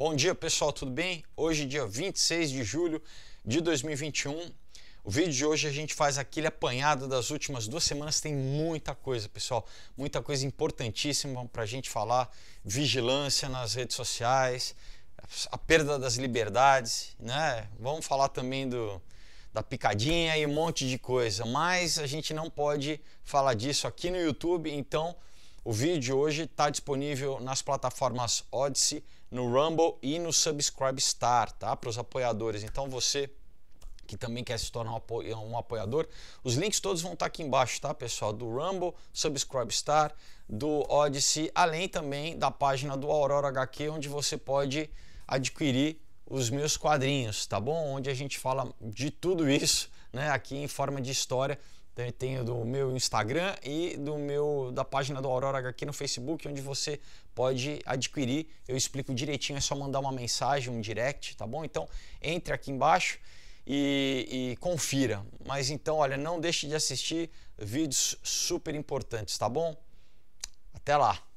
Bom dia pessoal, tudo bem? Hoje, dia 26 de julho de 2021. O vídeo de hoje a gente faz aquele apanhado das últimas duas semanas. Tem muita coisa, pessoal, muita coisa importantíssima para a gente falar: vigilância nas redes sociais, a perda das liberdades, né? Vamos falar também do, da picadinha e um monte de coisa, mas a gente não pode falar disso aqui no YouTube, então o vídeo hoje está disponível nas plataformas Odyssey, no Rumble e no Subscribe Star, tá? Para os apoiadores. Então você que também quer se tornar um apoiador, os links todos vão estar tá aqui embaixo, tá, pessoal? Do Rumble, Subscribe Star, do Odyssey, além também da página do Aurora HQ, onde você pode adquirir os meus quadrinhos, tá bom? Onde a gente fala de tudo isso né, aqui em forma de história. Tenho do meu Instagram e do meu da página do Aurora aqui no Facebook, onde você pode adquirir. Eu explico direitinho, é só mandar uma mensagem, um direct, tá bom? Então entre aqui embaixo e, e confira. Mas então, olha, não deixe de assistir vídeos super importantes, tá bom? Até lá!